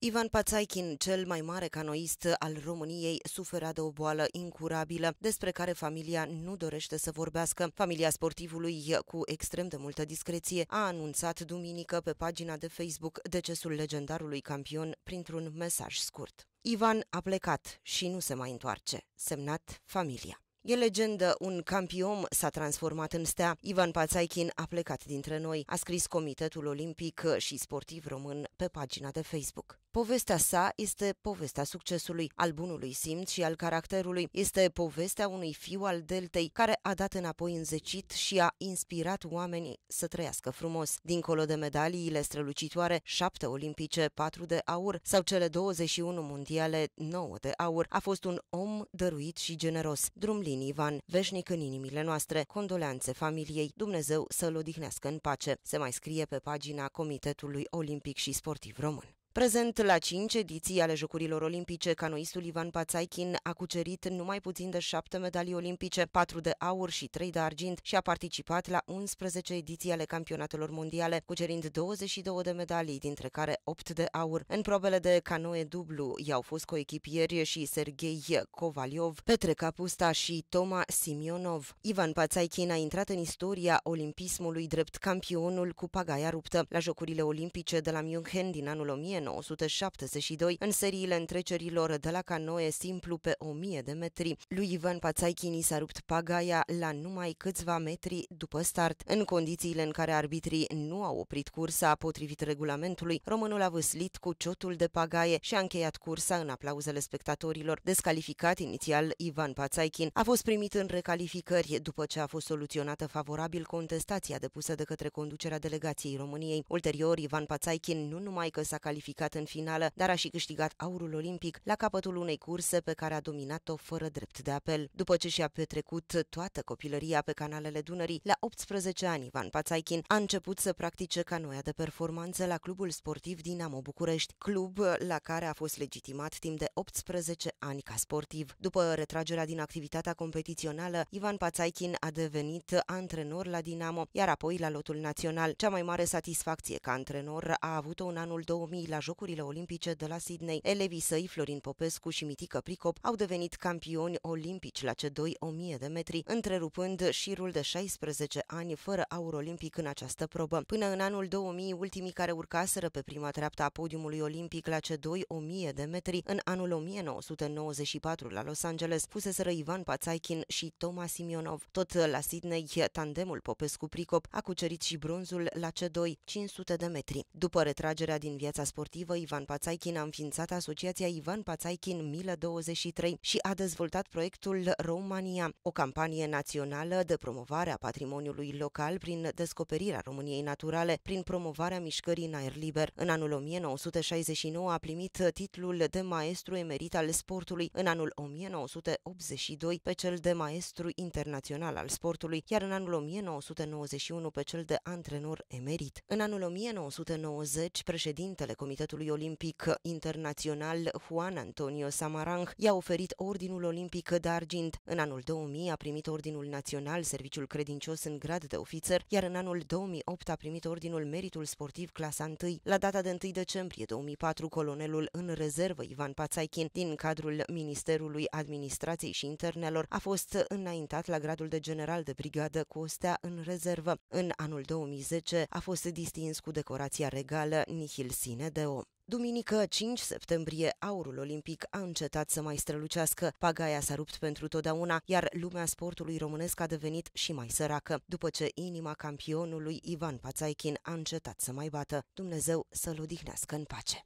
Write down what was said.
Ivan Pațaichin, cel mai mare canoist al României, suferea de o boală incurabilă, despre care familia nu dorește să vorbească. Familia sportivului, cu extrem de multă discreție, a anunțat duminică pe pagina de Facebook decesul legendarului campion printr-un mesaj scurt. Ivan a plecat și nu se mai întoarce. Semnat familia. E legendă, un campion s-a transformat în stea. Ivan Pațaichin a plecat dintre noi, a scris Comitetul Olimpic și Sportiv Român pe pagina de Facebook. Povestea sa este povestea succesului, al bunului simț și al caracterului. Este povestea unui fiu al Deltei care a dat înapoi în zecit și a inspirat oamenii să trăiască frumos. Dincolo de medaliile strălucitoare, șapte olimpice, patru de aur sau cele 21 mondiale, 9 de aur, a fost un om dăruit și generos. Drumlin Ivan, veșnic în inimile noastre, condoleanțe familiei, Dumnezeu să-l odihnească în pace. Se mai scrie pe pagina Comitetului Olimpic și Sportiv Român. Prezent la cinci ediții ale Jocurilor Olimpice, canoistul Ivan Pațaichin a cucerit numai puțin de șapte medalii olimpice, patru de aur și trei de argint și a participat la 11 ediții ale campionatelor mondiale, cucerind 22 de medalii, dintre care 8 de aur. În probele de canoe dublu i-au fost coechipieri și Sergei Kovaliov, Petre Capusta și Toma Simionov. Ivan Pațaichin a intrat în istoria olimpismului drept campionul cu pagaia ruptă. La Jocurile Olimpice de la München din anul 1000, 1972 în seriile întrecerilor de la canoe simplu pe 1000 de metri. Lui Ivan Pațaichini s-a rupt pagaia la numai câțiva metri după start. În condițiile în care arbitrii nu au oprit cursa potrivit regulamentului, românul a vâslit cu ciotul de pagaie și a încheiat cursa în aplauzele spectatorilor. Descalificat inițial, Ivan Pațaichin a fost primit în recalificări după ce a fost soluționată favorabil contestația depusă de către conducerea delegației României. Ulterior, Ivan Pațaichin nu numai că s-a calificat calificat în finală, dar a și câștigat aurul olimpic la capătul unei curse pe care a dominat-o fără drept de apel. După ce și-a petrecut toată copilăria pe canalele Dunării, la 18 ani, Ivan Pațaichin a început să practice canoia de performanță la clubul sportiv Dinamo București, club la care a fost legitimat timp de 18 ani ca sportiv. După retragerea din activitatea competițională, Ivan Pațaichin a devenit antrenor la Dinamo, iar apoi la lotul național. Cea mai mare satisfacție ca antrenor a avut-o în anul 2000 la la Jocurile Olimpice de la Sydney. Elevii săi, Florin Popescu și Mitică Pricop, au devenit campioni olimpici la C2 1000 de metri, întrerupând șirul de 16 ani fără aur olimpic în această probă. Până în anul 2000, ultimii care urcaseră pe prima treaptă a podiumului olimpic la C2 1000 de metri în anul 1994 la Los Angeles fuseseră Ivan Pațaichin și Toma Simionov. Tot la Sydney, tandemul Popescu-Pricop a cucerit și bronzul la C2 500 de metri. După retragerea din viața sportivă, sportivă Ivan Pațaichin a înființat Asociația Ivan Pațaichin Milă 23 și a dezvoltat proiectul Romania, o campanie națională de promovare a patrimoniului local prin descoperirea României naturale, prin promovarea mișcării în aer liber. În anul 1969 a primit titlul de maestru emerit al sportului, în anul 1982 pe cel de maestru internațional al sportului, iar în anul 1991 pe cel de antrenor emerit. În anul 1990, președintele Comitetului Comitetului Olimpic Internațional Juan Antonio Samarang i-a oferit Ordinul Olimpic de Argint. În anul 2000 a primit Ordinul Național Serviciul Credincios în grad de ofițer, iar în anul 2008 a primit Ordinul Meritul Sportiv clasa 1. La data de 1 decembrie 2004, colonelul în rezervă Ivan Pațaichin din cadrul Ministerului Administrației și Internelor a fost înaintat la gradul de general de brigadă cu ostea în rezervă. În anul 2010 a fost distins cu decorația regală Nihil Sine de Pompeo. Duminică 5 septembrie, aurul olimpic a încetat să mai strălucească, pagaia s-a rupt pentru totdeauna, iar lumea sportului românesc a devenit și mai săracă, după ce inima campionului Ivan Pațaichin a încetat să mai bată. Dumnezeu să-l odihnească în pace.